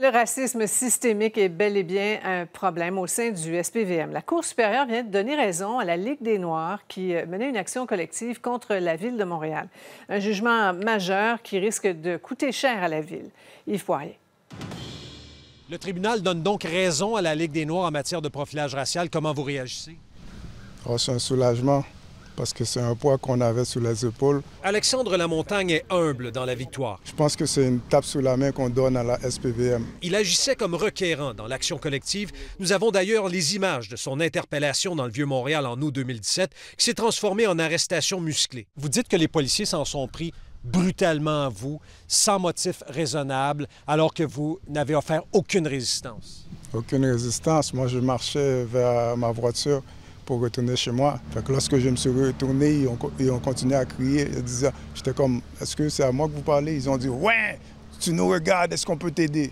Le racisme systémique est bel et bien un problème au sein du SPVM. La Cour supérieure vient de donner raison à la Ligue des Noirs qui euh, menait une action collective contre la ville de Montréal. Un jugement majeur qui risque de coûter cher à la ville. Yves Poirier. Le tribunal donne donc raison à la Ligue des Noirs en matière de profilage racial. Comment vous réagissez? Oh, c'est un soulagement parce que c'est un poids qu'on avait sous les épaules. Alexandre Lamontagne est humble dans la victoire. Je pense que c'est une tape sous la main qu'on donne à la SPVM. Il agissait comme requérant dans l'action collective. Nous avons d'ailleurs les images de son interpellation dans le Vieux-Montréal en août 2017, qui s'est transformée en arrestation musclée. Vous dites que les policiers s'en sont pris brutalement à vous, sans motif raisonnable, alors que vous n'avez offert aucune résistance. Aucune résistance. Moi, je marchais vers ma voiture pour retourner chez moi. lorsque je me suis retourné, ils ont, continué à crier. Ils disaient, j'étais comme, est-ce que c'est à moi que vous parlez Ils ont dit, ouais, tu nous regardes, est-ce qu'on peut t'aider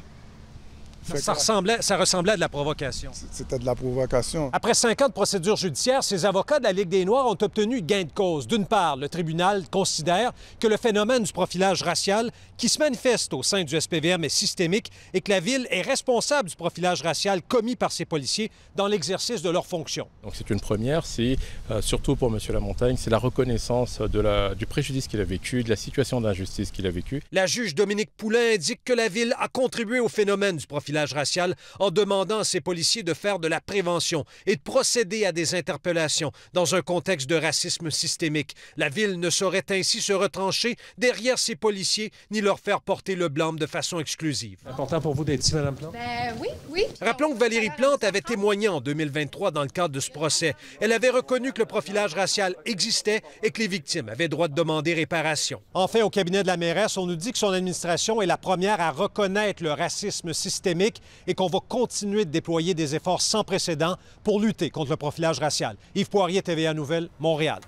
ça, ressemblait, ça ressemblait à de la provocation. C'était de la provocation. Après cinq ans de procédure judiciaire, ces avocats de la Ligue des Noirs ont obtenu gain de cause. D'une part, le tribunal considère que le phénomène du profilage racial qui se manifeste au sein du SPVM est systémique et que la Ville est responsable du profilage racial commis par ses policiers dans l'exercice de leurs fonctions. Donc c'est une première, c'est euh, surtout pour M. Lamontagne, c'est la reconnaissance de la, du préjudice qu'il a vécu, de la situation d'injustice qu'il a vécue. La juge Dominique Poulain indique que la Ville a contribué au phénomène du profilage racial en demandant à ces policiers de faire de la prévention et de procéder à des interpellations dans un contexte de racisme systémique. La ville ne saurait ainsi se retrancher derrière ces policiers ni leur faire porter le blâme de façon exclusive. Important pour vous d'être ici, Mme Plante? Ben, oui, oui. Rappelons que Valérie Plante avait témoigné en 2023 dans le cadre de ce procès. Elle avait reconnu que le profilage racial existait et que les victimes avaient droit de demander réparation. Enfin, au cabinet de la mairesse, on nous dit que son administration est la première à reconnaître le racisme systémique et qu'on va continuer de déployer des efforts sans précédent pour lutter contre le profilage racial. Yves Poirier, TVA Nouvelle, Montréal.